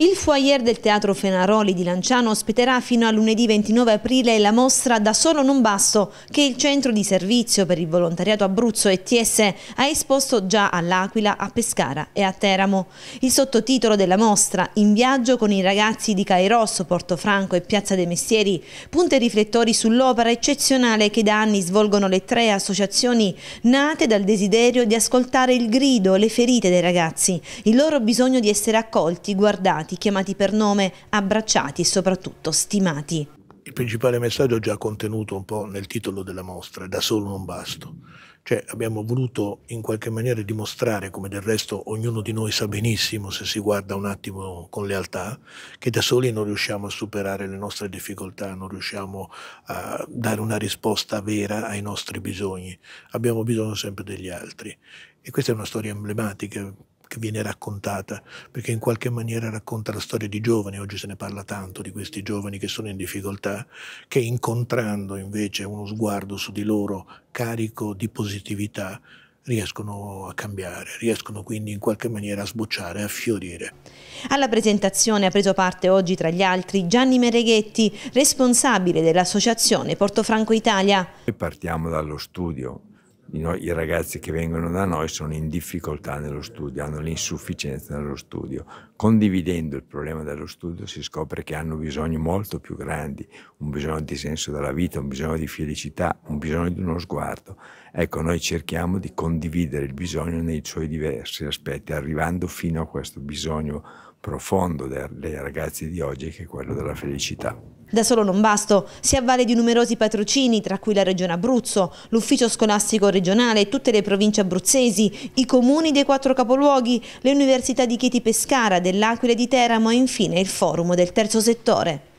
Il foyer del Teatro Fenaroli di Lanciano ospiterà fino a lunedì 29 aprile la mostra Da solo non basso che il Centro di Servizio per il Volontariato Abruzzo ETS ha esposto già all'Aquila, a Pescara e a Teramo. Il sottotitolo della mostra, In viaggio con i ragazzi di Cairosso, Portofranco e Piazza dei Mestieri, punta i riflettori sull'opera eccezionale che da anni svolgono le tre associazioni nate dal desiderio di ascoltare il grido, le ferite dei ragazzi, il loro bisogno di essere accolti, guardati stati chiamati per nome, abbracciati e soprattutto stimati. Il principale messaggio è già contenuto un po' nel titolo della mostra, da solo non basto. Cioè abbiamo voluto in qualche maniera dimostrare, come del resto ognuno di noi sa benissimo se si guarda un attimo con lealtà, che da soli non riusciamo a superare le nostre difficoltà, non riusciamo a dare una risposta vera ai nostri bisogni, abbiamo bisogno sempre degli altri. E questa è una storia emblematica che viene raccontata, perché in qualche maniera racconta la storia di giovani, oggi se ne parla tanto di questi giovani che sono in difficoltà, che incontrando invece uno sguardo su di loro carico di positività, riescono a cambiare, riescono quindi in qualche maniera a sbocciare, a fiorire. Alla presentazione ha preso parte oggi tra gli altri Gianni Mereghetti, responsabile dell'associazione Portofranco Italia. Partiamo dallo studio i ragazzi che vengono da noi sono in difficoltà nello studio, hanno l'insufficienza nello studio. Condividendo il problema dello studio si scopre che hanno bisogni molto più grandi, un bisogno di senso della vita, un bisogno di felicità, un bisogno di uno sguardo. Ecco, noi cerchiamo di condividere il bisogno nei suoi diversi aspetti, arrivando fino a questo bisogno profondo dei ragazzi di oggi che è quello della felicità. Da solo non basto, si avvale di numerosi patrocini, tra cui la Regione Abruzzo, l'Ufficio Scolastico Regionale, tutte le province abruzzesi, i comuni dei quattro capoluoghi, le università di Chieti Pescara, dell'Aquila e di Teramo e infine il forum del terzo settore.